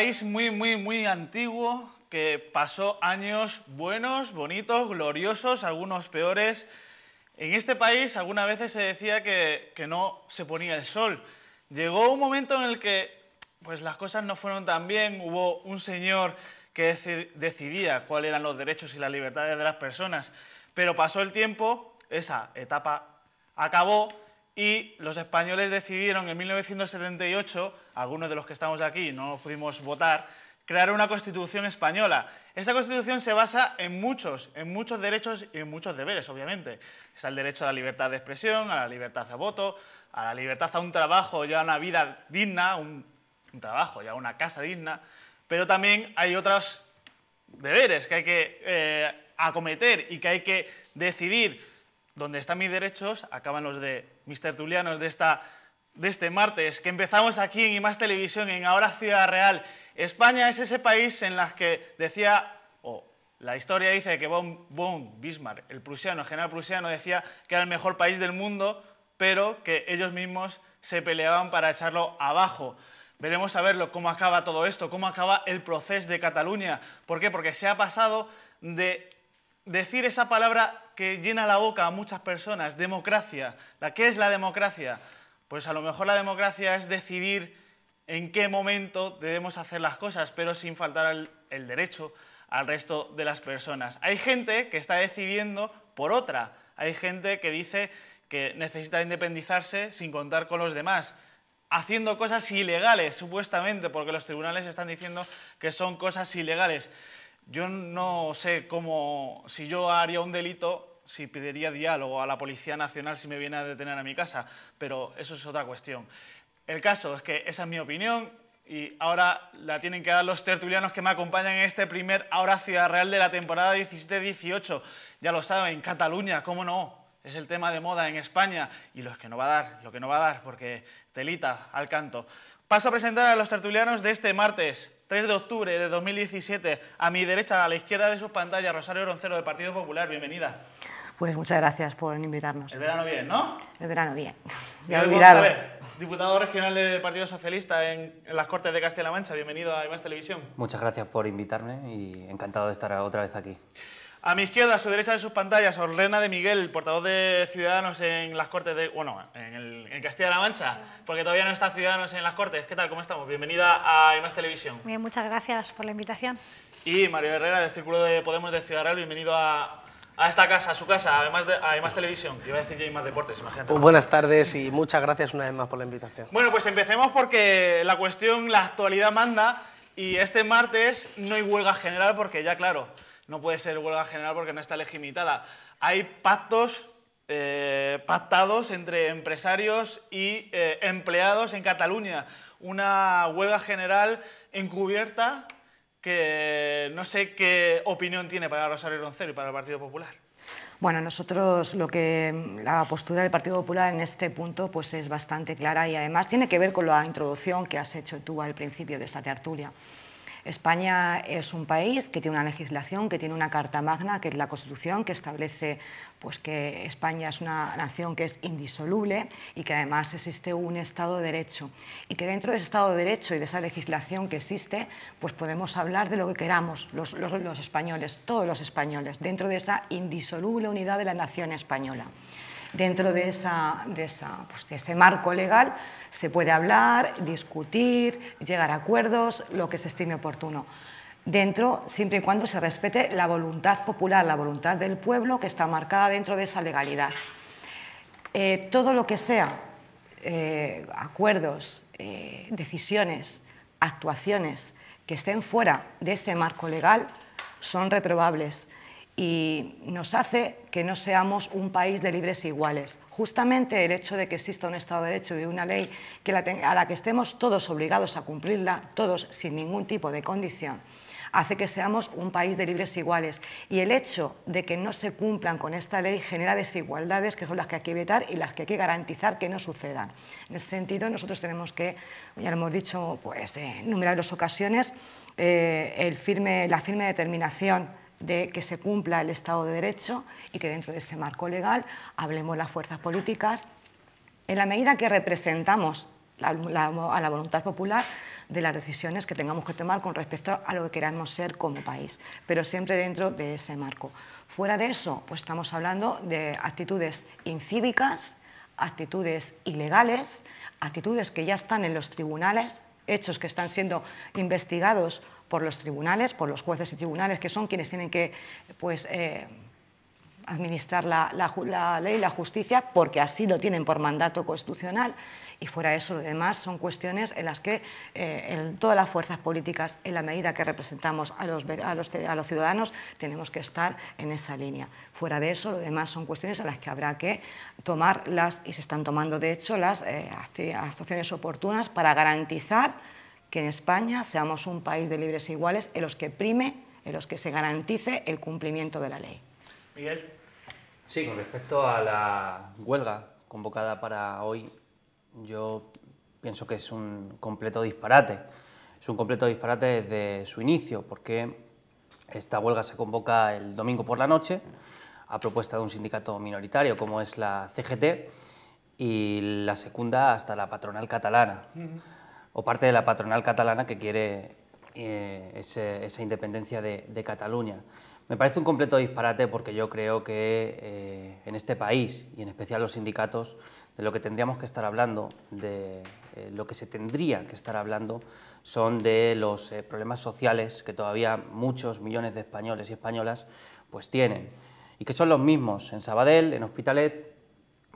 país muy, muy, muy antiguo que pasó años buenos, bonitos, gloriosos, algunos peores. En este país algunas veces se decía que, que, no se ponía el sol. Llegó un momento en el que pues, las cosas no fueron tan bien, hubo un señor que decidía cuáles eran los derechos y las libertades de las personas, pero pasó el tiempo, esa etapa acabó y los españoles decidieron en 1978 algunos de los que estamos aquí no pudimos votar, crear una constitución española. Esa constitución se basa en muchos, en muchos derechos y en muchos deberes, obviamente. Está el derecho a la libertad de expresión, a la libertad de voto, a la libertad a un trabajo y a una vida digna, un, trabajo y a una casa digna, pero también hay otros deberes que hay que eh, acometer y que hay que decidir dónde están mis derechos, acaban los de mis tertulianos de esta de este martes, que empezamos aquí en IMAS Televisión, en Ahora Ciudad Real. España es ese país en las que decía, o la historia dice que von, Bismarck, el prusiano, el general prusiano, decía que era el mejor país del mundo, pero que ellos mismos se peleaban para echarlo abajo. Veremos a verlo cómo acaba todo esto, cómo acaba el proceso de Cataluña. ¿Por qué? Porque se ha pasado de decir esa palabra que llena la boca a muchas personas, democracia. ¿La qué es la democracia? Pues a lo mejor la democracia es decidir en qué momento debemos hacer las cosas, pero sin faltar el derecho al resto de las personas. Hay gente que está decidiendo por otra, hay gente que dice que necesita independizarse sin contar con los demás, haciendo cosas ilegales, supuestamente, porque los tribunales están diciendo que son cosas ilegales. Yo no sé cómo, si yo haría un delito, si pediría diálogo a la Policía Nacional si me viene a detener a mi casa, pero eso es otra cuestión. El caso es que esa es mi opinión y ahora la tienen que dar los tertulianos que me acompañan en este primer Ahora Ciudad Real de la temporada 17-18. Ya lo saben, Cataluña, cómo no, es el tema de moda en España y los que no va a dar, lo que no va a dar, porque telita al canto. Paso a presentar a los tertulianos de este martes, 3 de octubre de 2017. A mi derecha, a la izquierda de sus pantallas, Rosario Roncero del Partido Popular, bienvenida. Pues muchas gracias por invitarnos. El verano bien, ¿no? El verano bien. Ya olvidado. Diputado regional del Partido Socialista en, las Cortes de Castilla-La Mancha, bienvenido a Imas Televisión. Muchas gracias por invitarme y encantado de estar otra vez aquí. A mi izquierda, a su derecha de sus pantallas, Orlena de Miguel, portavoz de Ciudadanos en las Cortes de... Bueno, en, Castilla-La Mancha, porque todavía no está Ciudadanos en las Cortes. ¿Qué tal? ¿Cómo estamos? Bienvenida a Imas Televisión. Bien, muchas gracias por la invitación. Y Mario Herrera, del Círculo de Podemos de Real. bienvenido a, a esta casa, a su casa, además de, hay más televisión. iba a decir que hay más deportes, imagínate. Pues buenas tardes y muchas gracias una vez más por la invitación. Bueno, pues empecemos porque la cuestión, la actualidad manda y este martes no hay huelga general porque ya, claro, no puede ser huelga general porque no está legitimada. Hay pactos eh, pactados entre empresarios y eh, empleados en Cataluña. Una huelga general encubierta que no sé qué opinión tiene para Rosario Roncero y para el Partido Popular. Bueno, nosotros lo que la postura del Partido Popular en este punto pues es bastante clara y además tiene que ver con la introducción que has hecho tú al principio de esta tertulia. España es un país que tiene una legislación, que tiene una Carta Magna, que es la Constitución, que establece pues, que España es una nación que es indisoluble y que además existe un Estado de Derecho. Y que dentro de ese Estado de Derecho y de esa legislación que existe, pues podemos hablar de lo que queramos los españoles, todos los españoles, dentro de esa indisoluble unidad de la nación española dentro de, pues, de, ese marco legal se puede hablar, discutir, llegar a acuerdos, lo que se estime oportuno dentro, siempre y cuando se respete la voluntad popular, la voluntad del pueblo que está marcada dentro de esa legalidad. Eh, todo lo que sea eh, acuerdos, eh, decisiones, actuaciones que estén fuera de ese marco legal son reprobables y nos hace que no seamos un país de libres e iguales. Justamente el hecho de que exista un Estado de Derecho y una ley a la que estemos todos obligados a cumplirla, todos sin ningún tipo de condición, hace que seamos un país de libres e iguales. Y el hecho de que no se cumplan con esta ley genera desigualdades que son las que hay que evitar y las que hay que garantizar que no sucedan. En ese sentido, nosotros tenemos que, ya lo hemos dicho pues, en numerosas ocasiones, eh, la firme determinación de que se cumpla el Estado de Derecho y que dentro de ese marco legal hablemos las fuerzas políticas en la medida que representamos a la voluntad popular de las decisiones que tengamos que tomar con respecto a lo que queramos ser como país, pero siempre dentro de ese marco. Fuera de eso, pues estamos hablando de actitudes incívicas, actitudes ilegales, actitudes que ya están en los tribunales, hechos que están siendo investigados por los tribunales, por los jueces y tribunales, que son quienes tienen que pues, eh, administrar la, ley y la justicia, porque así lo tienen por mandato constitucional. Y fuera de eso, lo demás son cuestiones en las que eh, en todas las fuerzas políticas, en la medida que representamos a los, a los, ciudadanos, tenemos que estar en esa línea. Fuera de eso, lo demás son cuestiones a las que habrá que tomar las, y se están tomando de hecho, las eh, actuaciones oportunas para garantizar que en España seamos un país de libres e iguales en los que prime, en los que se garantice el cumplimiento de la ley. Miguel. Sí, con respecto a la huelga convocada para hoy, yo pienso que es un completo disparate. Es un completo disparate desde su inicio, porque esta huelga se convoca el domingo por la noche a propuesta de un sindicato minoritario como es la CGT y la segunda hasta la patronal catalana o parte de la patronal catalana que quiere eh, esa independencia de, Cataluña. Me parece un completo disparate porque yo creo que eh, en este país, y en especial los sindicatos, de lo que tendríamos que estar hablando, de eh, lo que se tendría que estar hablando, son de los problemas sociales que todavía muchos millones de españoles y españolas pues tienen, y que son los mismos en Sabadell, en Hospitalet,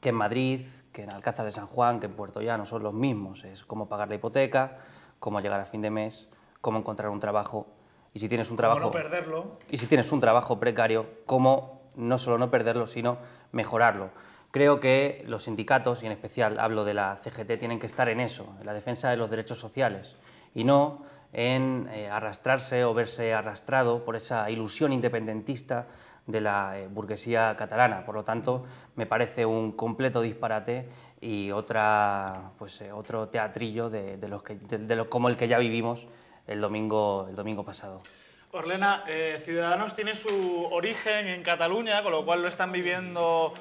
que en Madrid, que en Alcázar de San Juan, que en Puerto Llano son los mismos. Es cómo pagar la hipoteca, cómo llegar a fin de mes, cómo encontrar un trabajo. Y si tienes un trabajo... perderlo. Y si tienes un trabajo precario, cómo no solo no perderlo, sino mejorarlo. Creo que los sindicatos, y en especial hablo de la CGT, tienen que estar en eso, en la defensa de los derechos sociales, y no en eh, arrastrarse o verse arrastrado por esa ilusión independentista de la eh, burguesía catalana. Por lo tanto, me parece un completo disparate y otra, pues, eh, otro teatrillo de, los que, de, como el que ya vivimos el domingo, el domingo pasado. Orlena, eh, Ciudadanos tiene su origen en Cataluña, con lo cual lo están viviendo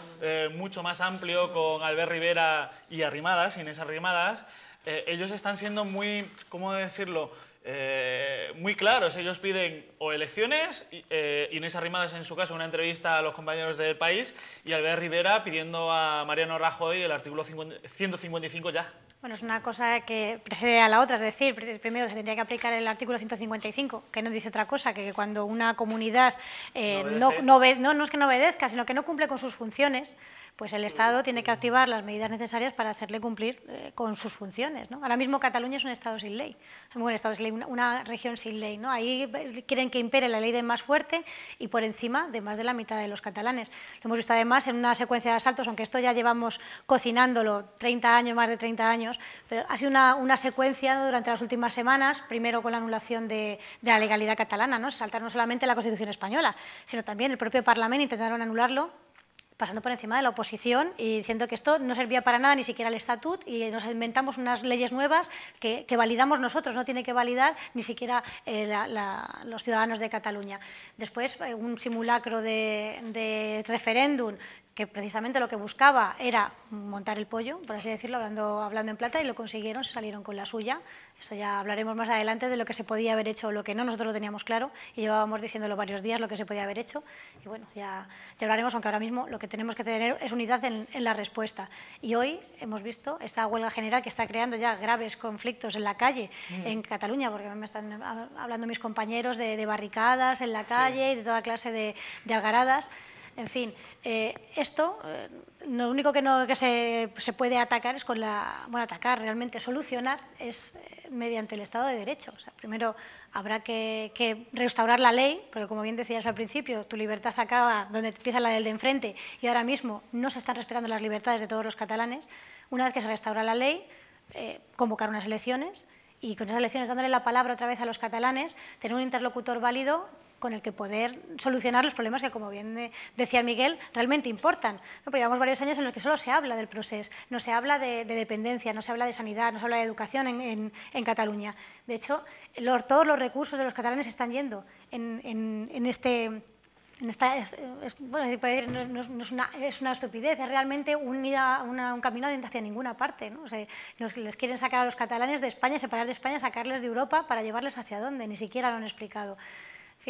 mucho más amplio con Albert Rivera y Arrimadas, Inés Arrimadas. ellos están siendo muy, ¿cómo decirlo?, eh, muy claros. Ellos piden o elecciones, eh, Inés Arrimadas en su caso una entrevista a los compañeros del país y Albert Rivera pidiendo a Mariano Rajoy el artículo 155 ya. Bueno, es una cosa que precede a la otra, es decir, primero se tendría que aplicar el artículo 155, que no dice otra cosa, que cuando una comunidad eh, no, no, es que no obedezca, sino que no cumple con sus funciones, pues el Estado tiene que activar las medidas necesarias para hacerle cumplir eh, con sus funciones. Ahora mismo Cataluña es un Estado sin ley, Estado una, región sin ley. ¿no? Ahí eh, quieren que impere la ley de más fuerte y por encima de más de la mitad de los catalanes. Lo hemos visto además en una secuencia de asaltos, aunque esto ya llevamos cocinándolo 30 años, más de 30 años, pero ha sido una, secuencia durante las últimas semanas, primero con la anulación de, la legalidad catalana, ¿no? saltar no solamente la Constitución española, sino también el propio Parlamento intentaron anularlo pasando por encima de la oposición y diciendo que esto no servía para nada, ni siquiera el estatut, y nos inventamos unas leyes nuevas que, validamos nosotros, no tiene que validar ni siquiera eh, los ciudadanos de Cataluña. Después, eh, un simulacro de referéndum que precisamente lo que buscaba era montar el pollo, por así decirlo, hablando, hablando en plata, y lo consiguieron, se salieron con la suya. Eso ya hablaremos más adelante de lo que se podía haber hecho o lo que no, nosotros lo teníamos claro y llevábamos diciéndolo varios días lo que se podía haber hecho. Y bueno, ya, hablaremos, aunque ahora mismo lo que tenemos que tener es unidad en, la respuesta. Y hoy hemos visto esta huelga general que está creando ya graves conflictos en la calle, mm. en Cataluña, porque me están hablando mis compañeros de, barricadas en la calle y de toda clase de, de algaradas. En fin, eh, esto eh, lo único que, no, que se, se, puede atacar es con la... Bueno, atacar realmente, solucionar es eh, mediante el Estado de Derecho. primero habrá que, que, restaurar la ley, porque como bien decías al principio, tu libertad acaba donde empieza la del de enfrente y ahora mismo no se están respetando las libertades de todos los catalanes. Una vez que se restaura la ley, convocar unas elecciones y con esas elecciones dándole la palabra otra vez a los catalanes, tener un interlocutor válido con el que poder solucionar los problemas que, como bien eh, decía Miguel, realmente importan. Porque llevamos varios años en los que solo se habla del proceso, no se habla de, dependencia, no se habla de sanidad, no se habla de educación en, Cataluña. De hecho, todos los recursos de los catalanes están yendo en, este esta, es, bueno, es, una, estupidez, es realmente unida, un camino hacia ninguna parte. ¿no? les quieren sacar a los catalanes de España, separar de España, sacarles de Europa para llevarles hacia dónde, ni siquiera lo han explicado.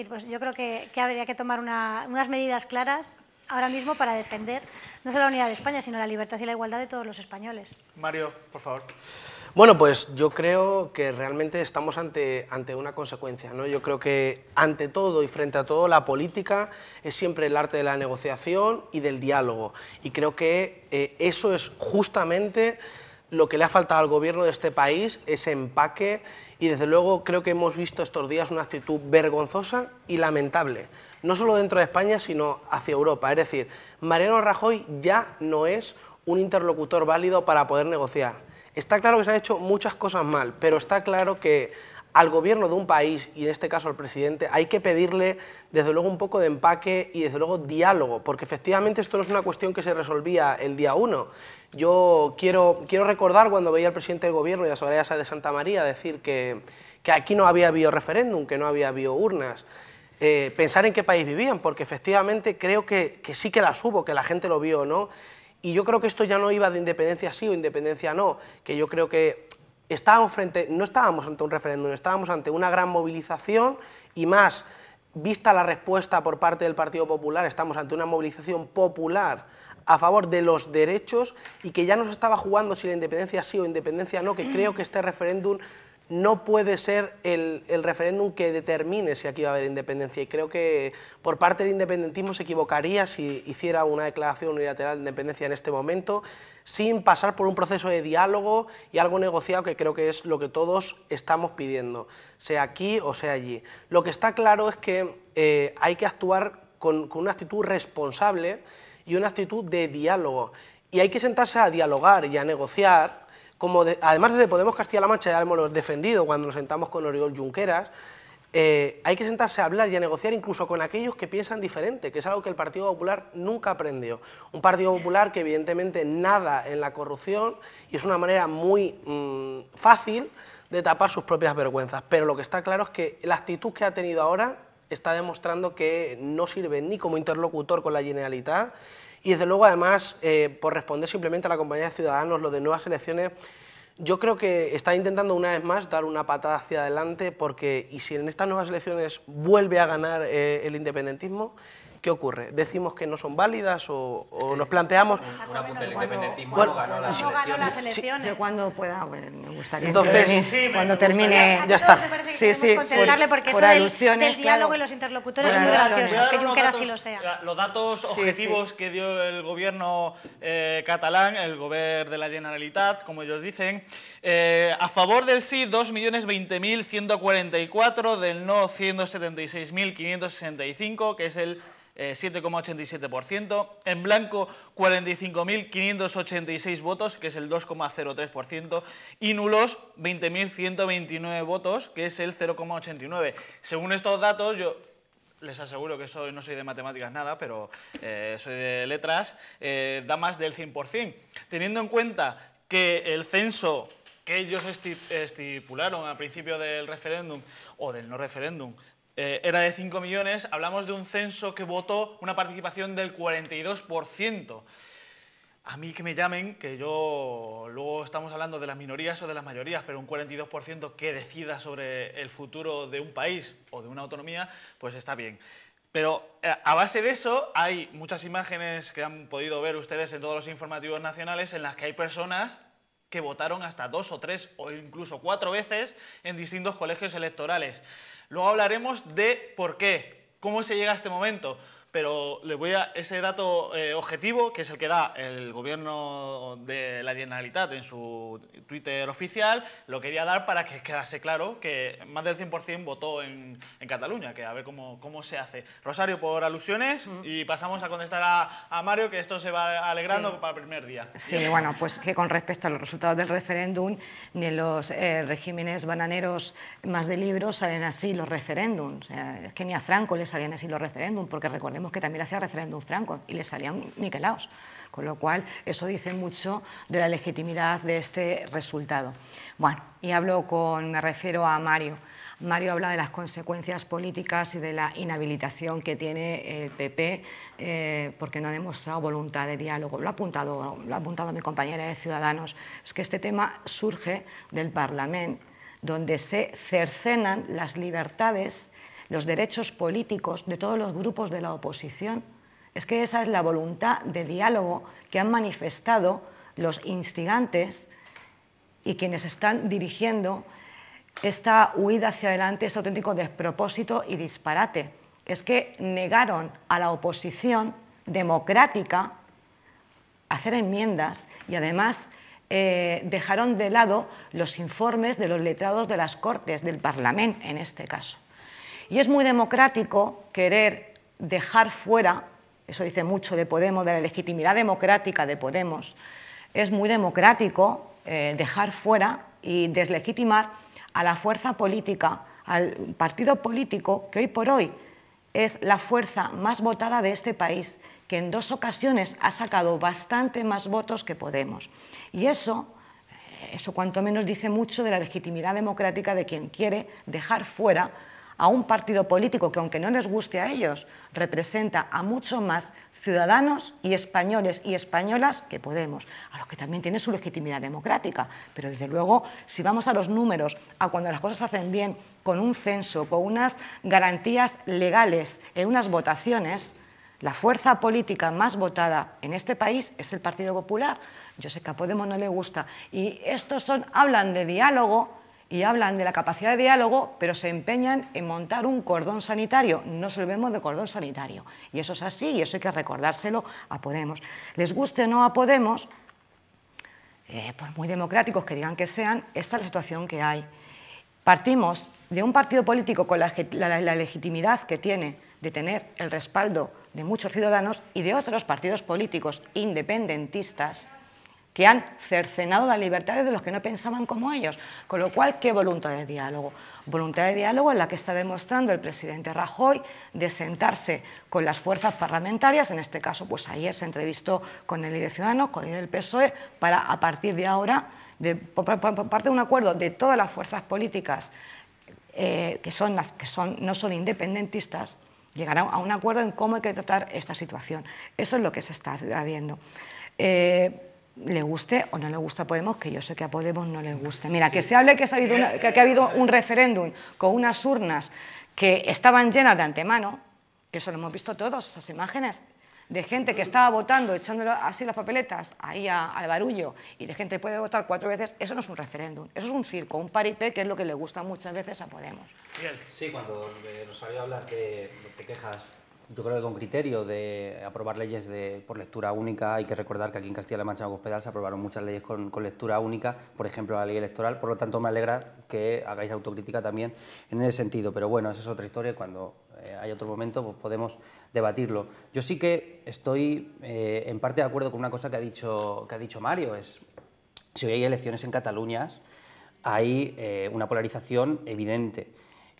Pues yo creo que, habría que tomar unas medidas claras ahora mismo para defender no solo la unidad de España, sino la libertad y la igualdad de todos los españoles. Mario, por favor. Bueno, pues yo creo que realmente estamos ante, ante una consecuencia. ¿no? Yo creo que ante todo y frente a todo la política es siempre el arte de la negociación y del diálogo. Y creo que eh, eso es justamente lo que le ha faltado al gobierno de este país, es empaque, y desde luego creo que hemos visto estos días una actitud vergonzosa y lamentable, no solo dentro de España, sino hacia Europa. Es decir, Mariano Rajoy ya no es un interlocutor válido para poder negociar. Está claro que se han hecho muchas cosas mal, pero está claro que al gobierno de un país, y en este caso al presidente, hay que pedirle desde luego un poco de empaque y desde luego diálogo, porque efectivamente esto no es una cuestión que se resolvía el día uno. Yo quiero, quiero recordar cuando veía al presidente del gobierno y a Soraya de Santa María decir que, aquí no había habido referéndum, que no había habido urnas. Eh, pensar en qué país vivían, porque efectivamente creo que, sí que las hubo, que la gente lo vio, o ¿no? Y yo creo que esto ya no iba de independencia sí o independencia no, que yo creo que estábamos frente, no estábamos ante un referéndum, estábamos ante una gran movilización y más, vista la respuesta por parte del Partido Popular, estamos ante una movilización popular a favor de los derechos y que ya nos estaba jugando si la independencia sí o independencia no, que creo que este referéndum no puede ser el, el referéndum que determine si aquí va a haber independencia. Y creo que por parte del independentismo se equivocaría si hiciera una declaración unilateral de independencia en este momento sin pasar por un proceso de diálogo y algo negociado que creo que es lo que todos estamos pidiendo, sea aquí o sea allí. Lo que está claro es que eh, hay que actuar con, una actitud responsable y una actitud de diálogo. Y hay que sentarse a dialogar y a negociar como de, además desde Podemos Castilla-La Mancha ya hemos defendido cuando nos sentamos con Oriol Junqueras, eh, hay que sentarse a hablar y a negociar incluso con aquellos que piensan diferente, que es algo que el Partido Popular nunca aprendió. Un Partido Popular que evidentemente nada en la corrupción y es una manera muy mm, fácil de tapar sus propias vergüenzas. Pero lo que está claro es que la actitud que ha tenido ahora está demostrando que no sirve ni como interlocutor con la Generalitat y desde luego además, eh, por responder simplemente a la compañía de Ciudadanos, lo de nuevas elecciones yo creo que está intentando una vez más dar una patada hacia adelante porque, y si en estas nuevas elecciones vuelve a ganar eh, el independentismo, ¿qué ocurre? ¿Decimos que no son válidas o, nos planteamos? Una pues punta independentismo ganó las elecciones. yo cuando pueda, me gustaría Entonces, cuando termine... Ya está. sí, sí, porque por, diálogo y los interlocutores es muy gracioso, que así lo sea. Los datos objetivos que dio el gobierno eh, catalán, el gobierno de la Generalitat, como ellos dicen, eh, a favor del sí 2.020.144, del no 176.565, que es el 7,87%. Eh, en blanco, 45.586 votos, que es el 2,03%. Y nulos, 20.129 votos, que es el 0,89%. Según estos datos, yo les aseguro que soy, no soy de matemáticas nada, pero eh, soy de letras, eh, da más del 100%. Teniendo en cuenta que el censo que ellos estipularon al principio del referéndum o del no referéndum eh, era de 5 millones, hablamos de un censo que votó una participación del 42%. A mí que me llamen, que yo luego estamos hablando de las minorías o de las mayorías, pero un 42% que decida sobre el futuro de un país o de una autonomía, pues está bien. Pero eh, a base de eso hay muchas imágenes que han podido ver ustedes en todos los informativos nacionales en las que hay personas que votaron hasta dos o tres o incluso cuatro veces en distintos colegios electorales. Luego hablaremos de por qué, cómo se llega a este momento pero le voy a ese dato eh, objetivo, que es el que da el gobierno de la Generalitat en su Twitter oficial, lo quería dar para que quedase claro que más del 100% votó en, Cataluña, que a ver cómo, cómo se hace. Rosario, por alusiones, mm. y pasamos a contestar a, Mario, que esto se va alegrando para el primer día. Sí, bueno, pues que con respecto a los resultados del referéndum, en los eh, regímenes bananeros más de libros salen así los referéndums. es que ni a Franco le salían así los referéndums, porque recordemos que también hacía referéndum franco y le salían niquelados. Con lo cual, eso dice mucho de la legitimidad de este resultado. Bueno, y hablo con, me refiero a Mario. Mario habla de las consecuencias políticas y de la inhabilitación que tiene el PP eh, porque no ha demostrado voluntad de diálogo. Lo ha, apuntado, lo ha apuntado mi compañera de Ciudadanos. Es que este tema surge del Parlamento, donde se cercenan las libertades los derechos políticos de todos los grupos de la oposición. Es que esa es la voluntad de diálogo que han manifestado los instigantes y quienes están dirigiendo esta huida hacia adelante, este auténtico despropósito y disparate. Es que negaron a la oposición democrática hacer enmiendas y además eh, dejaron de lado los informes de los letrados de las Cortes, del Parlamento en este caso. Y es muy democrático querer dejar fuera, eso dice mucho de Podemos, de la legitimidad democrática de Podemos, es muy democrático eh, dejar fuera y deslegitimar a la fuerza política, al partido político que hoy por hoy es la fuerza más votada de este país, que en dos ocasiones ha sacado bastante más votos que Podemos. Y eso, eh, eso cuanto menos dice mucho de la legitimidad democrática de quien quiere dejar fuera a un partido político que, aunque no les guste a ellos, representa a mucho más ciudadanos y españoles y españolas que Podemos, a los que también tiene su legitimidad democrática. Pero desde luego, si vamos a los números, a cuando las cosas se hacen bien, con un censo, con unas garantías legales, en unas votaciones, la fuerza política más votada en este país es el Partido Popular. Yo sé que a Podemos no le gusta. Y estos son, hablan de diálogo, y hablan de la capacidad de diálogo, pero se empeñan en montar un cordón sanitario. No solvemos de cordón sanitario. Y eso es así y eso hay que recordárselo a Podemos. Les guste o no a Podemos, eh, por muy democráticos que digan que sean, esta es la situación que hay. Partimos de un partido político con la legitimidad que tiene de tener el respaldo de muchos ciudadanos y de otros partidos políticos independentistas que han cercenado las libertades de los que no pensaban como ellos. Con lo cual, ¿qué voluntad de diálogo? Voluntad de diálogo en la que está demostrando el presidente Rajoy de sentarse con las fuerzas parlamentarias, en este caso, pues ayer se entrevistó con el líder ciudadano, con el del PSOE, para a partir de ahora, por, parte de un acuerdo de todas las fuerzas políticas eh, que, son, que son, no son independentistas, llegar a un acuerdo en cómo hay que tratar esta situación. Eso es lo que se está viendo. Eh, le guste o no le gusta a Podemos, que yo sé que a Podemos no le gusta. Mira, que se hable que, ha habido que, ha habido un referéndum con unas urnas que estaban llenas de antemano, que eso lo hemos visto todos, esas imágenes, de gente que estaba votando, echándole así las papeletas ahí al barullo, y de gente que puede votar cuatro veces, eso no es un referéndum, eso es un circo, un paripé, que es lo que le gusta muchas veces a Podemos. Sí, cuando eh, nos Rosario hablas de quejas yo creo que con criterio de aprobar leyes de, por lectura única, hay que recordar que aquí en Castilla-La Mancha en se aprobaron muchas leyes con, lectura única, por ejemplo la ley electoral, por lo tanto me alegra que hagáis autocrítica también en ese sentido, pero bueno, esa es otra historia, cuando eh, hay otro momento pues podemos debatirlo. Yo sí que estoy eh, en parte de acuerdo con una cosa que ha dicho, que ha dicho Mario, es si hoy hay elecciones en Cataluña, hay eh, una polarización evidente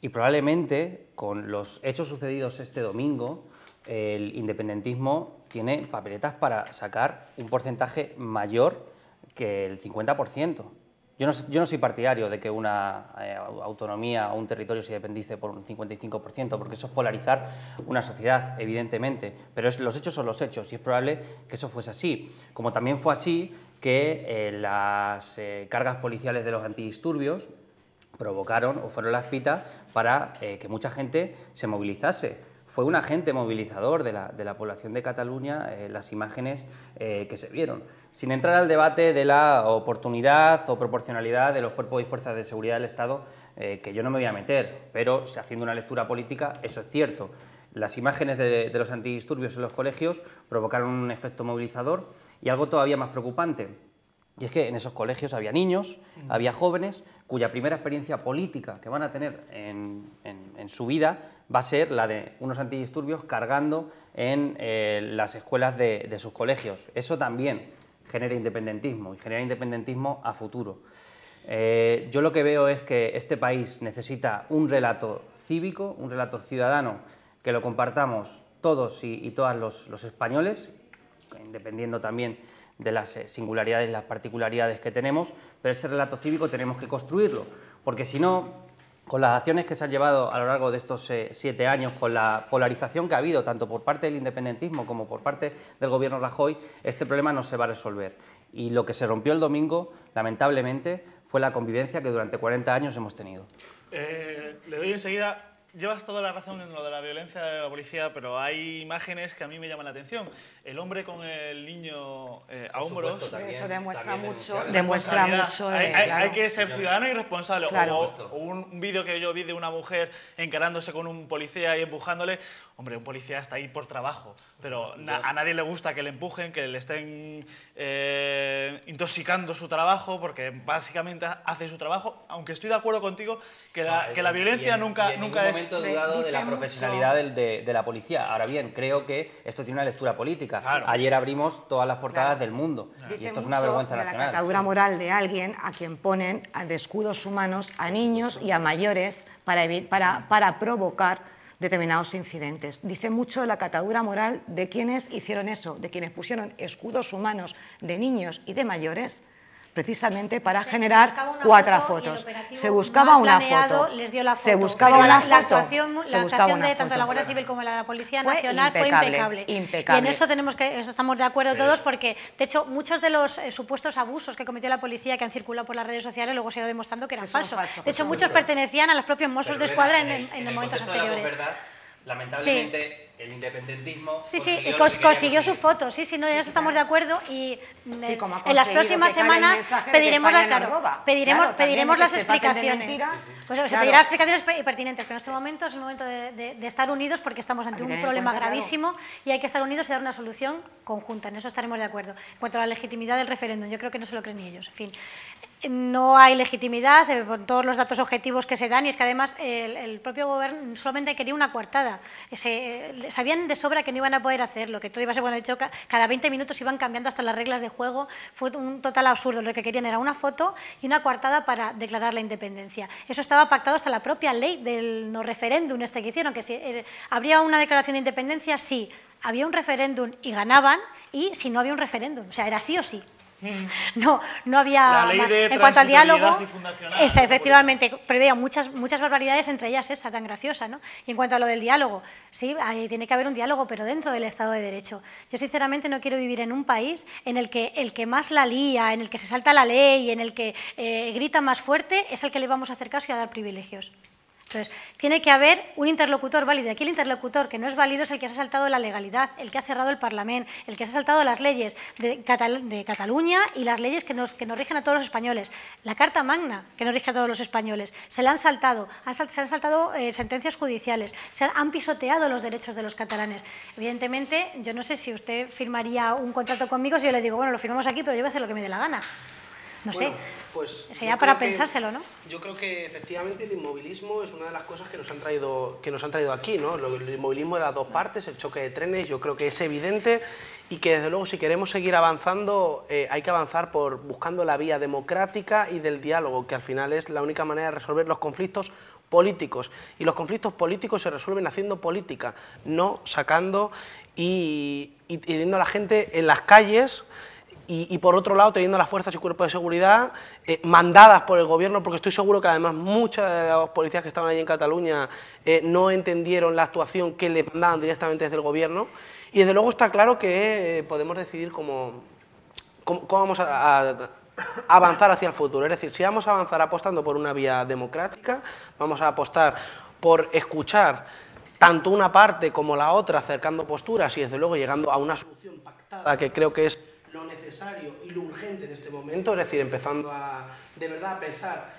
y probablemente con los hechos sucedidos este domingo, el independentismo tiene papeletas para sacar un porcentaje mayor que el 50%. Yo no, soy partidario de que una eh, autonomía o un territorio se independice por un 55%, porque eso es polarizar una sociedad, evidentemente, pero los hechos son los hechos y es probable que eso fuese así. Como también fue así que eh, las eh, cargas policiales de los antidisturbios provocaron o fueron las pitas para eh, que mucha gente se movilizase. Fue un agente movilizador de la, población de Cataluña eh, las imágenes eh, que se vieron. Sin entrar al debate de la oportunidad o proporcionalidad de los cuerpos y fuerzas de seguridad del Estado, que yo no me voy a meter, pero haciendo una lectura política, eso es cierto. Las imágenes de los antidisturbios en los colegios provocaron un efecto movilizador y algo todavía más preocupante y es que en esos colegios había niños, había jóvenes cuya primera experiencia política que van a tener en, su vida va a ser la de unos antidisturbios cargando en eh, las escuelas de, sus colegios. Eso también genera independentismo y genera independentismo a futuro. Eh, yo lo que veo es que este país necesita un relato cívico, un relato ciudadano que lo compartamos todos y, todas los, los españoles, independiendo también de las eh, singularidades y las particularidades que tenemos, pero ese relato cívico tenemos que construirlo, porque si no, con las acciones que se han llevado a lo largo de estos eh, siete años, con la polarización que ha habido tanto por parte del independentismo como por parte del gobierno Rajoy, este problema no se va a resolver. Y lo que se rompió el domingo, lamentablemente, fue la convivencia que durante 40 años hemos tenido. Eh, le doy enseguida Llevas toda la razón en lo de la violencia de la policía, pero hay imágenes que a mí me llaman la atención. El hombre con el niño eh, a hombros. eso demuestra mucho. Demuestra mucho. hay, que ser ciudadano y responsable. un vídeo que yo vi de una mujer encarándose con un policía y empujándole. Hombre, un policía está ahí por trabajo, pero a nadie le gusta que le empujen, que le estén eh, intoxicando su trabajo, porque básicamente hace su trabajo, aunque estoy de acuerdo contigo que la, violencia nunca, nunca es... momento dudado de la profesionalidad de, la policía. Ahora bien, creo que esto tiene una lectura política. Ayer abrimos todas las portadas del mundo y esto es una vergüenza nacional. la dictadura moral de alguien a quien ponen de escudos humanos a niños y a mayores para, para, para provocar determinados incidentes. Dice mucho la catadura moral de quienes hicieron eso, de quienes pusieron escudos humanos de niños y de mayores precisamente para generar cuatro fotos. Se buscaba una foto. Se buscaba foto. La actuación, la actuación de tanto la Guardia Civil como la Policía Nacional fue impecable. Y en eso, tenemos que, estamos de acuerdo todos porque, de hecho, muchos de los eh, supuestos abusos que cometió la policía que han circulado por las redes sociales luego se ha ido demostrando que eran falsos. de hecho, muchos pertenecían a los propios mozos de escuadra en, en, momentos anteriores. lamentablemente el independentismo. Sí, sí, consiguió, su foto, sí, sí, no, en eso estamos de acuerdo y mm, en las próximas semanas pediremos, la, pediremos, pediremos las explicaciones. Pues, se pedirán las explicaciones pertinentes, pero en este momento es el momento de, estar unidos porque estamos ante un problema gravísimo y hay que estar unidos y dar una solución conjunta, en eso estaremos de acuerdo. En cuanto a la legitimidad del referéndum, yo creo que no se lo creen ellos. En fin, no hay legitimidad con eh, todos los datos objetivos que se dan y es que además el, propio gobierno solamente quería una coartada. Se, eh, sabían de sobra que no iban a poder hacerlo, que todo iba a ser, bueno, de hecho, cada 20 minutos iban cambiando hasta las reglas de juego. Fue un total absurdo. Lo que querían era una foto y una coartada para declarar la independencia. Eso estaba pactado hasta la propia ley del no referéndum este que hicieron, que si eh, habría una declaración de independencia, sí, había un referéndum y ganaban, y si no había un referéndum, o sea, era sí o sí. No, no había más. en cuanto al diálogo, esa efectivamente preveía muchas muchas barbaridades, entre ellas esa tan graciosa, ¿no? Y en cuanto a lo del diálogo, sí, tiene que haber un diálogo, pero dentro del Estado de Derecho. Yo sinceramente no quiero vivir en un país en el que el que más la lía, en el que se salta la ley, en el que eh, grita más fuerte, es el que le vamos a hacer caso y a dar privilegios. Entonces, tiene que haber un interlocutor válido. Aquí el interlocutor que no es válido es el que se ha saltado la legalidad, el que ha cerrado el Parlamento, el que se ha saltado las leyes de, Cataluña y las leyes que nos, que nos, rigen a todos los españoles. La Carta Magna que nos rige a todos los españoles. Se la han saltado, se han saltado eh, sentencias judiciales, se han, han, pisoteado los derechos de los catalanes. Evidentemente, yo no sé si usted firmaría un contrato conmigo si yo le digo, bueno, lo firmamos aquí, pero yo voy a hacer lo que me dé la gana. No sé. Pues Sería para pensárselo, ¿no? Yo creo que efectivamente el inmovilismo es una de las cosas que nos han traído, que nos han traído aquí, ¿no? El inmovilismo de las dos partes, el choque de trenes, yo creo que es evidente y que desde luego si queremos seguir avanzando eh, hay que avanzar por buscando la vía democrática y del diálogo, que al final es la única manera de resolver los conflictos políticos. Y los conflictos políticos se resuelven haciendo política, no sacando y, y teniendo a la gente en las calles y, por otro lado teniendo las fuerzas y cuerpos de seguridad eh, mandadas por el gobierno, porque estoy seguro que además muchas de las policías que estaban ahí en Cataluña eh, no entendieron la actuación que le mandaban directamente desde el gobierno. Y desde luego está claro que eh, podemos decidir cómo, cómo, vamos a avanzar hacia el futuro. Es decir, si vamos a avanzar apostando por una vía democrática, vamos a apostar por escuchar tanto una parte como la otra, acercando posturas y desde luego llegando a una solución pactada que creo que es necesario y lo urgente en este momento, es decir, empezando a de verdad a pensar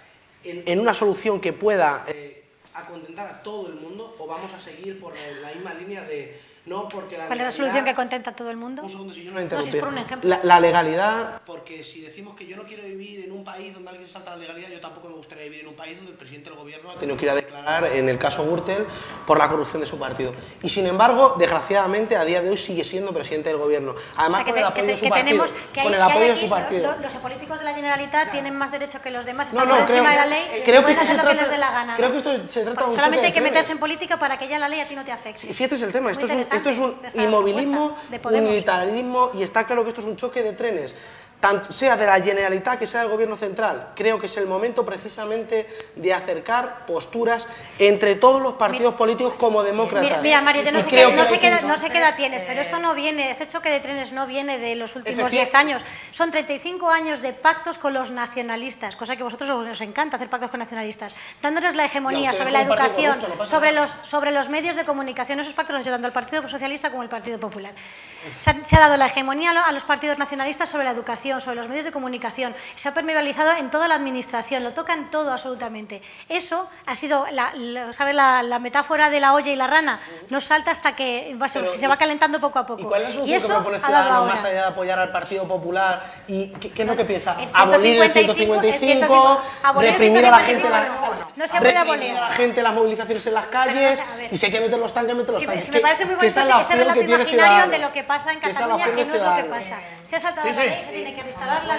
en, una solución que pueda eh, acontentar a todo el mundo, o vamos a seguir por la misma línea de no porque la ¿Cuál es la solución que contenta a todo el mundo? Un segundo, si yo no interrumpí. No, es por un ejemplo. La, legalidad, porque si decimos que yo no quiero vivir en un país donde alguien salta la legalidad, yo tampoco me gustaría vivir en un país donde el presidente del gobierno ha tenido que ir a declarar, en el caso Gürtel, por la corrupción de su partido. Y sin embargo, desgraciadamente, a día de hoy sigue siendo presidente del gobierno. Además, con el apoyo de su partido. con el apoyo de su partido. Los, políticos de la Generalitat tienen más derecho que los demás, están no, no, creo, la ley, creo que, esto se trata, que les dé la gana. Creo que esto se trata de un Solamente hay que meterse en política para que ya la ley así no te afecte. Si, este es el tema, esto es un inmovilismo, un militarismo y está claro que esto es un choque de trenes tanto sea de la generalidad que sea del Gobierno Central. Creo que es el momento precisamente de acercar posturas entre todos los partidos políticos como demócratas. Mira, Mario, no, se no, sé queda, qué tienes, pero esto no eh, viene, este choque de trenes no viene de los últimos 10 años. Son 35 años de pactos con los nacionalistas, cosa que a vosotros os encanta hacer pactos con nacionalistas, dándoles la hegemonía sobre la educación, sobre, los, sobre los medios de comunicación. Esos pactos los tanto el Partido Socialista como el Partido Popular. se ha dado la hegemonía a los partidos nacionalistas sobre la educación sobre los medios de comunicación, se ha permeabilizado en toda la administración, lo tocan todo absolutamente. Eso ha sido, la, la, la, la, metáfora de la olla y la rana? No salta hasta que va, se, va calentando poco a poco. ¿Y cuál es la y eso que propone Ciudadanos más allá de apoyar al Partido Popular? ¿Y qué, es lo que piensa? El 155, ¿Abolir el 155? ¿Reprimir a la gente? La, no se puede abolir. a la gente las movilizaciones en las calles? ¿Y si hay que meter los tanques, meter los sí, tanques? Si me parece muy bueno, bonito ese relato imaginario de lo que pasa en Cataluña, que no es lo que pasa. Se ha saltado la ley, se tiene que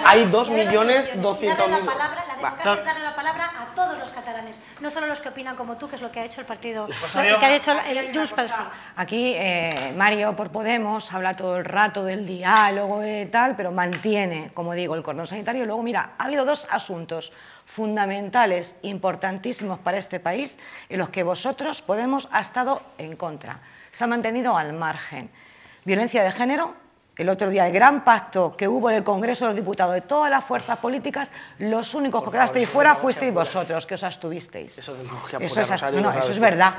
hay 2 millones doscientos La palabra a todos los catalanes, no solo los que opinan como tú, que es lo que ha hecho el partido, pues que ha Aquí eh, Mario por Podemos habla todo el rato del diálogo y eh, tal, pero mantiene, como digo, el cordón sanitario. Luego, mira, ha habido dos asuntos fundamentales, importantísimos para este país, en los que vosotros, Podemos, ha estado en contra. Se ha mantenido al margen. Violencia de género el otro día, el gran pacto que hubo en el Congreso de los Diputados de todas las fuerzas políticas, los únicos que quedasteis fuera fuisteis vosotros, que os abstuvisteis. Eso, es, no, eso es verdad.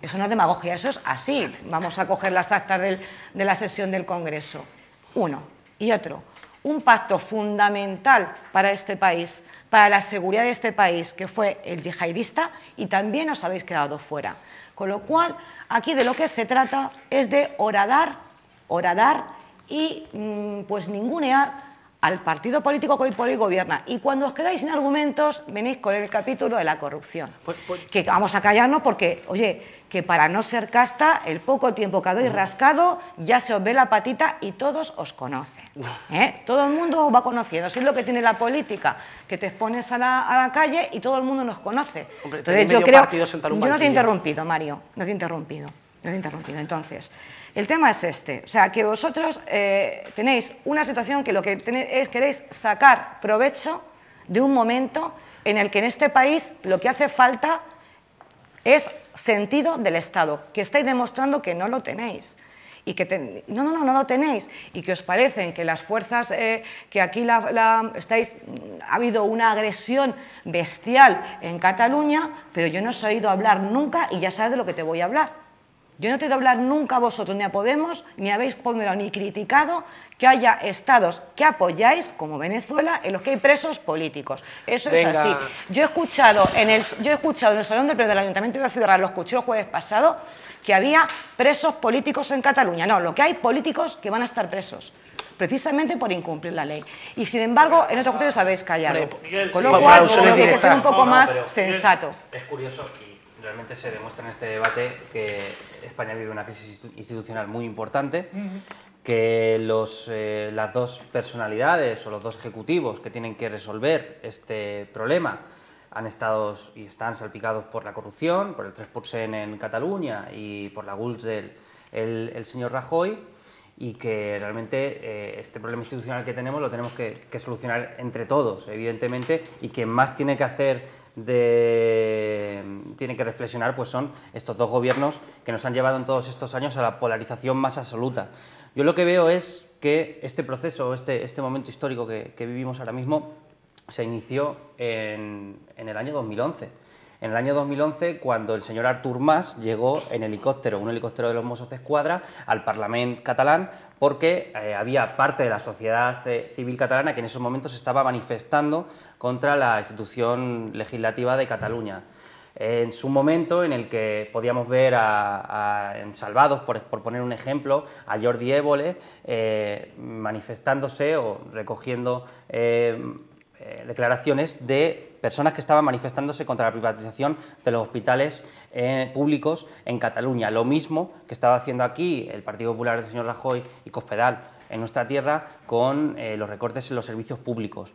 Eso no es demagogia, eso es así. Vamos a coger las actas de la sesión del Congreso. Uno. Y otro. Un pacto fundamental para este país, para la seguridad de este país, que fue el yihadista, y también os habéis quedado fuera. Con lo cual, aquí de lo que se trata es de horadar, horadar y mm, pues ningunear al partido político que hoy por hoy gobierna. Y cuando os quedáis sin argumentos, venís con el capítulo de la corrupción. Pues, pues que vamos a callarnos porque, oye, que para no ser casta, el poco tiempo que habéis rascado ya se os ve la patita y todos os conocen. ¿eh? Todo el mundo os va conociendo. Eso es lo que tiene la política, que te expones a la, a la calle y todo el mundo nos conoce. Entonces yo creo... Yo no te he interrumpido, Mario. No te he interrumpido. No te he interrumpido. Entonces... El tema es este, o sea, que vosotros eh, tenéis una situación que lo que tenéis es queréis sacar provecho de un momento en el que en este país lo que hace falta es sentido del Estado, que estáis demostrando que no lo tenéis. Y que no, no, no, no lo tenéis. Y que os parecen que las fuerzas, eh, que aquí estáis, ha habido una agresión bestial en Cataluña, pero yo no os he oído hablar nunca y ya sabes de lo que te voy a hablar. Yo no te he hablar nunca vosotros, ni a Podemos, ni habéis ponderado, ni criticado que haya estados que apoyáis, como Venezuela, en los que hay presos políticos. Eso es así. Yo he escuchado en el, yo he escuchado en el Salón del Pleno del Ayuntamiento de Ciudad, lo escuché el jueves pasado, que había presos políticos en Cataluña. No, lo que hay políticos que van a estar presos precisamente por incumplir la ley. Y sin embargo, en otros cuestiones habéis callado. Con lo cual, que ser un poco más sensato. Es curioso realmente se demuestra en este debate que España vive una crisis institucional muy importante, que los, eh, las dos personalidades o los dos ejecutivos que tienen que resolver este problema han estado y están salpicados por la corrupción, por el 3% en Cataluña y por la GULT del el, señor Rajoy y que realmente eh, este problema institucional que tenemos lo tenemos que, que solucionar entre todos, evidentemente, y que más tiene que hacer de, tiene que reflexionar pues son estos dos gobiernos que nos han llevado en todos estos años a la polarización más absoluta. Yo lo que veo es que este proceso, este, este momento histórico que, vivimos ahora mismo, se inició en, en el año 2011 en el año 2011 cuando el señor Artur Mas llegó en helicóptero, un helicóptero de los Mossos de Escuadra, al Parlamento catalán porque eh, había parte de la sociedad eh, civil catalana que en esos momentos se estaba manifestando contra la institución legislativa de Cataluña en su momento en el que podíamos ver a, en Salvados, por, poner un ejemplo, a Jordi Évole eh, manifestándose o recogiendo declaraciones de personas que estaban manifestándose contra la privatización de los hospitales eh, públicos en Cataluña. Lo mismo que estaba haciendo aquí el Partido Popular del señor Rajoy y Cospedal en nuestra tierra con eh, los recortes en los servicios públicos.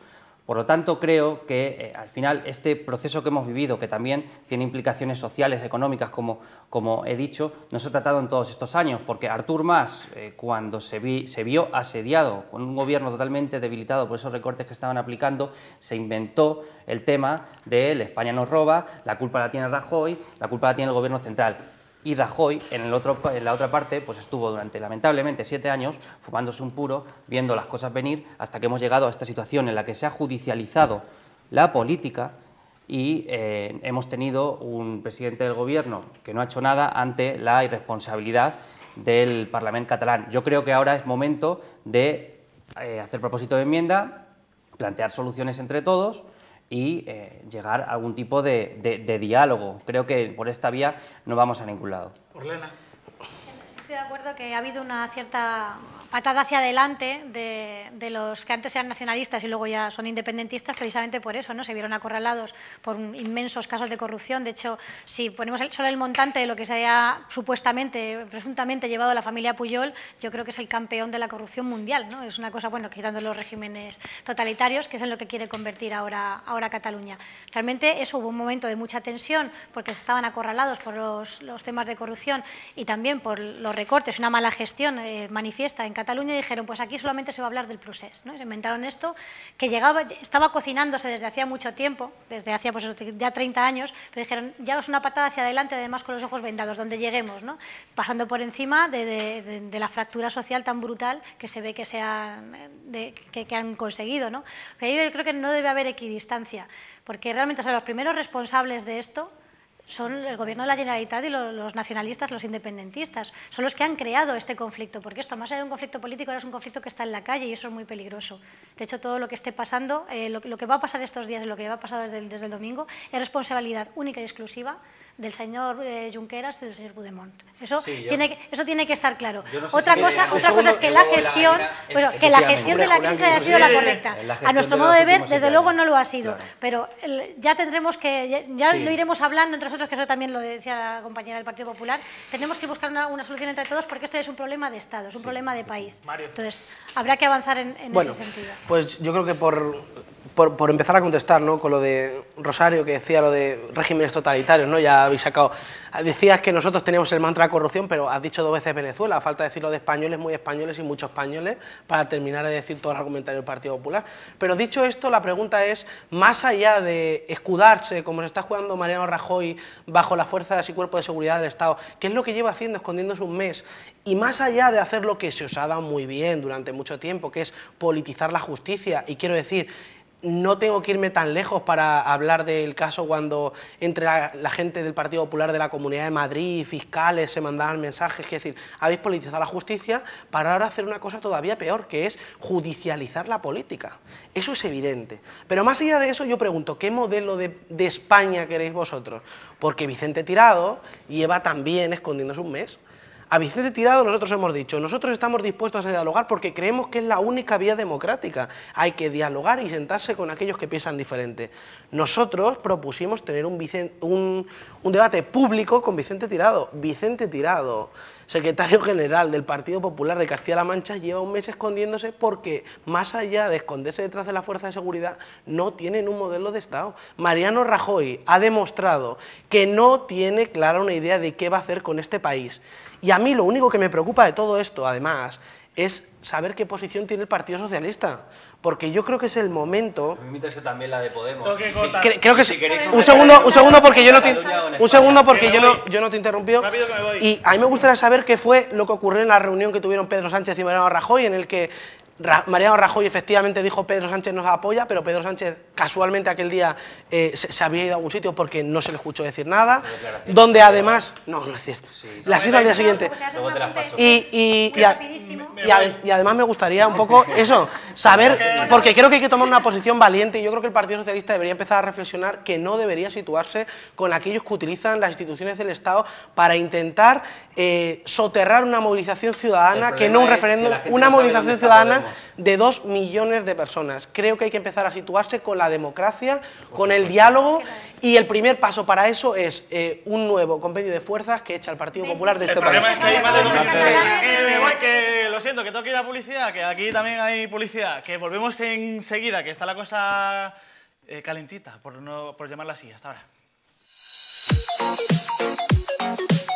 Por lo tanto, creo que eh, al final este proceso que hemos vivido, que también tiene implicaciones sociales, económicas, como, he dicho, no se ha tratado en todos estos años, porque Artur Mas, eh, cuando se, vio asediado con un gobierno totalmente debilitado por esos recortes que estaban aplicando, se inventó el tema de España nos roba, la culpa la tiene Rajoy, la culpa la tiene el gobierno central y Rajoy, en, el otro, la otra parte, pues estuvo durante lamentablemente siete años fumándose un puro, viendo las cosas venir, hasta que hemos llegado a esta situación en la que se ha judicializado la política y eh, hemos tenido un presidente del gobierno que no ha hecho nada ante la irresponsabilidad del Parlamento catalán. Yo creo que ahora es momento de eh, hacer propósito de enmienda, plantear soluciones entre todos y eh, llegar a algún tipo de, de, de, diálogo. Creo que por esta vía no vamos a ningún lado. Orlena. Estoy de acuerdo que ha habido una cierta patada hacia adelante de, los que antes eran nacionalistas y luego ya son independentistas, precisamente por eso, ¿no? Se vieron acorralados por inmensos casos de corrupción. De hecho, si ponemos solo el montante de lo que se haya supuestamente, presuntamente llevado la familia Puyol, yo creo que es el campeón de la corrupción mundial, ¿no? Es una cosa, bueno, quitando los regímenes totalitarios, que es en lo que quiere convertir ahora, ahora Cataluña. Realmente eso hubo un momento de mucha tensión porque se estaban acorralados por los, temas de corrupción y también por los recortes, una mala gestión eh, manifiesta en Cataluña dijeron, pues aquí solamente se va a hablar del procés. ¿no? se inventaron esto, que llegaba, estaba cocinándose desde hacía mucho tiempo, desde hacía pues, ya 30 años, pero dijeron, ya es una patada hacia adelante, además con los ojos vendados, donde lleguemos, ¿no? pasando por encima de, la fractura social tan brutal que se ve que, se han, que, han conseguido. Pero yo creo que no debe haber equidistancia, porque realmente los primeros responsables de esto son el gobierno de la Generalitat y los, nacionalistas, los independentistas. Son los que han creado este conflicto, porque esto, más allá de un conflicto político, es un conflicto que está en la calle y eso es muy peligroso. De hecho, todo lo que esté pasando, eh, lo, que va a pasar estos días y lo que va a pasar desde el domingo, es responsabilidad única y exclusiva del señor eh, Junqueras y del señor Budemont. Eso, tiene, que, estar claro. otra cosa, otra cosa es que la gestión, que la gestión de la crisis haya sido la correcta. a nuestro modo de, ver, desde luego no lo ha sido, pero ya tendremos que, ya, lo iremos hablando entre nosotros, que eso también lo decía la compañera del Partido Popular, tenemos que buscar una, solución entre todos porque esto es un problema de Estado, es un problema de país. Entonces, habrá que avanzar en, ese sentido. Pues yo creo que por por, empezar a contestar, ¿no? Con lo de Rosario, que decía lo de regímenes totalitarios, ¿no? Ya habéis sacado... Decías que nosotros teníamos el mantra de corrupción, pero has dicho dos veces Venezuela. falta decir lo de españoles, muy españoles y muchos españoles, para terminar de decir todo el argumentario del Partido Popular. Pero dicho esto, la pregunta es, más allá de escudarse, como se está jugando Mariano Rajoy, bajo las fuerzas y cuerpos de seguridad del Estado, ¿qué es lo que lleva haciendo escondiéndose un mes? Y más allá de hacer lo que se os ha dado muy bien durante mucho tiempo, que es politizar la justicia, y quiero decir no tengo que irme tan lejos para hablar del caso cuando entre la, gente del Partido Popular de la Comunidad de Madrid, fiscales, se mandaban mensajes, que es decir, habéis politizado la justicia para ahora hacer una cosa todavía peor, que es judicializar la política. Eso es evidente. Pero más allá de eso, yo pregunto, ¿qué modelo de, de España queréis vosotros? Porque Vicente Tirado lleva también escondiéndose un mes. A Vicente Tirado nosotros hemos dicho, nosotros estamos dispuestos a dialogar porque creemos que es la única vía democrática. Hay que dialogar y sentarse con aquellos que piensan diferente. Nosotros propusimos tener un, debate público con Vicente Tirado. Vicente Tirado secretario general del Partido Popular de Castilla-La Mancha, lleva un mes escondiéndose porque, más allá de esconderse detrás de la fuerza de seguridad, no tienen un modelo de Estado. Mariano Rajoy ha demostrado que no tiene clara una idea de qué va a hacer con este país. Y a mí lo único que me preocupa de todo esto, además, es saber qué posición tiene el Partido Socialista. Porque yo creo que es el momento. Me también la de Podemos. creo que sí. un segundo, un segundo porque yo no te, un segundo porque yo no, yo no te interrumpió. Y a mí me gustaría saber qué fue lo que ocurrió en la reunión que tuvieron Pedro Sánchez y Mariano Rajoy, en el que Mariano Rajoy efectivamente dijo Pedro Sánchez nos apoya, pero Pedro Sánchez casualmente aquel día eh, se, había ido a algún sitio porque no se le escuchó decir nada, donde además... No, no es cierto. la al día siguiente. Y, y, y, además me gustaría un poco eso, saber, porque creo que hay que tomar una posición valiente y yo creo que el Partido Socialista debería empezar a reflexionar que no debería situarse con aquellos que utilizan las instituciones del Estado para intentar eh, soterrar una movilización ciudadana, que no un referéndum, una movilización ciudadana de dos millones de personas. Creo que hay que empezar a situarse con la democracia, con el diálogo y el primer paso para eso es eh, un nuevo convenio de fuerzas que echa el Partido Popular de este país. que lo siento, que tengo que ir a publicidad, que aquí también hay publicidad, que volvemos enseguida, que está la cosa eh, calentita, por, por llamarla así, hasta ahora.